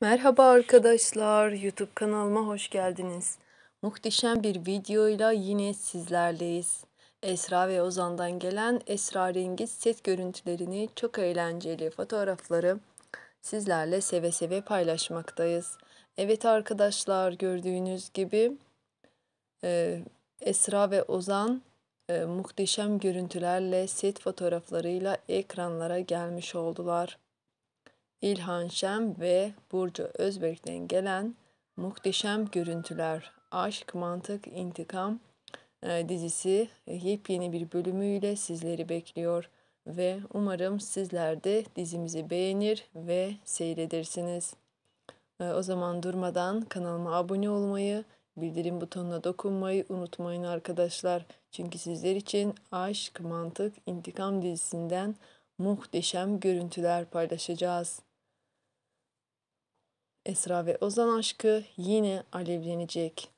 Merhaba arkadaşlar, YouTube kanalıma hoş geldiniz. Muhteşem bir videoyla yine sizlerleyiz. Esra ve Ozan'dan gelen esrarengiz set görüntülerini, çok eğlenceli fotoğrafları sizlerle seve seve paylaşmaktayız. Evet arkadaşlar, gördüğünüz gibi e, Esra ve Ozan e, muhteşem görüntülerle, set fotoğraflarıyla ekranlara gelmiş oldular. İlhan Şem ve Burcu Özbek'ten gelen muhteşem görüntüler, aşk, mantık, İntikam e, dizisi yepyeni bir bölümüyle sizleri bekliyor ve umarım sizler de dizimizi beğenir ve seyredersiniz. E, o zaman durmadan kanalıma abone olmayı, bildirim butonuna dokunmayı unutmayın arkadaşlar. Çünkü sizler için aşk, mantık, İntikam dizisinden muhteşem görüntüler paylaşacağız. Esra ve Ozan aşkı yine alevlenecek.